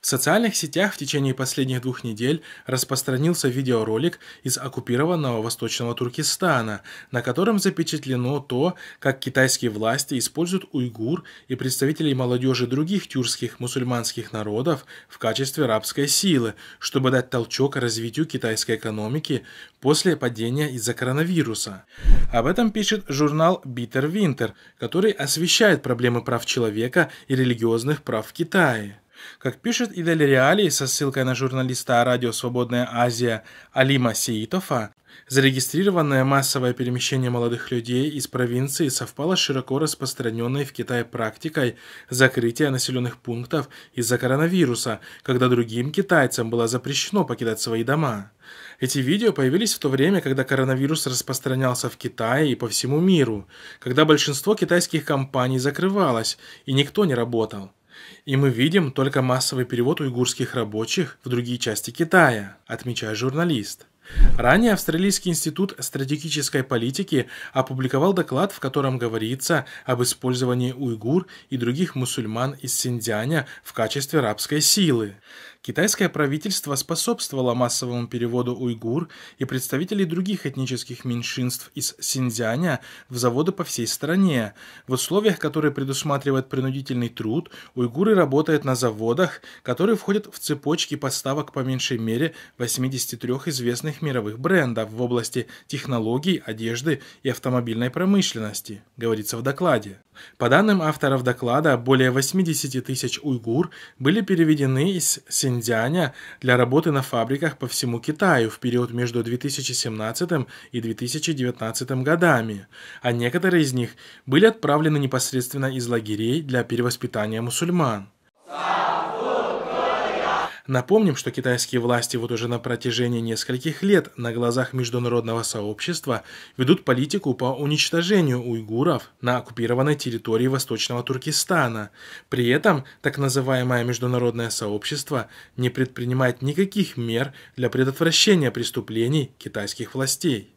В социальных сетях в течение последних двух недель распространился видеоролик из оккупированного Восточного Туркестана, на котором запечатлено то, как китайские власти используют уйгур и представителей молодежи других тюркских мусульманских народов в качестве рабской силы, чтобы дать толчок развитию китайской экономики после падения из-за коронавируса. Об этом пишет журнал Bitter Winter, который освещает проблемы прав человека и религиозных прав в Китае. Как пишет Идель Реалий со ссылкой на журналиста радио «Свободная Азия» Алима Сеитова, зарегистрированное массовое перемещение молодых людей из провинции совпало с широко распространенной в Китае практикой закрытия населенных пунктов из-за коронавируса, когда другим китайцам было запрещено покидать свои дома. Эти видео появились в то время, когда коронавирус распространялся в Китае и по всему миру, когда большинство китайских компаний закрывалось и никто не работал. И мы видим только массовый перевод уйгурских рабочих в другие части Китая, отмечает журналист. Ранее Австралийский институт стратегической политики опубликовал доклад, в котором говорится об использовании уйгур и других мусульман из Синдзяня в качестве рабской силы. Китайское правительство способствовало массовому переводу уйгур и представителей других этнических меньшинств из Синьцзяня в заводы по всей стране. В условиях, которые предусматривают принудительный труд, уйгуры работают на заводах, которые входят в цепочки поставок по меньшей мере 83 известных мировых брендов в области технологий, одежды и автомобильной промышленности, говорится в докладе. По данным авторов доклада, более 80 тысяч уйгур были переведены из Синьцзяня для работы на фабриках по всему Китаю в период между 2017 и 2019 годами, а некоторые из них были отправлены непосредственно из лагерей для перевоспитания мусульман. Напомним, что китайские власти вот уже на протяжении нескольких лет на глазах международного сообщества ведут политику по уничтожению уйгуров на оккупированной территории Восточного Туркестана. При этом так называемое международное сообщество не предпринимает никаких мер для предотвращения преступлений китайских властей.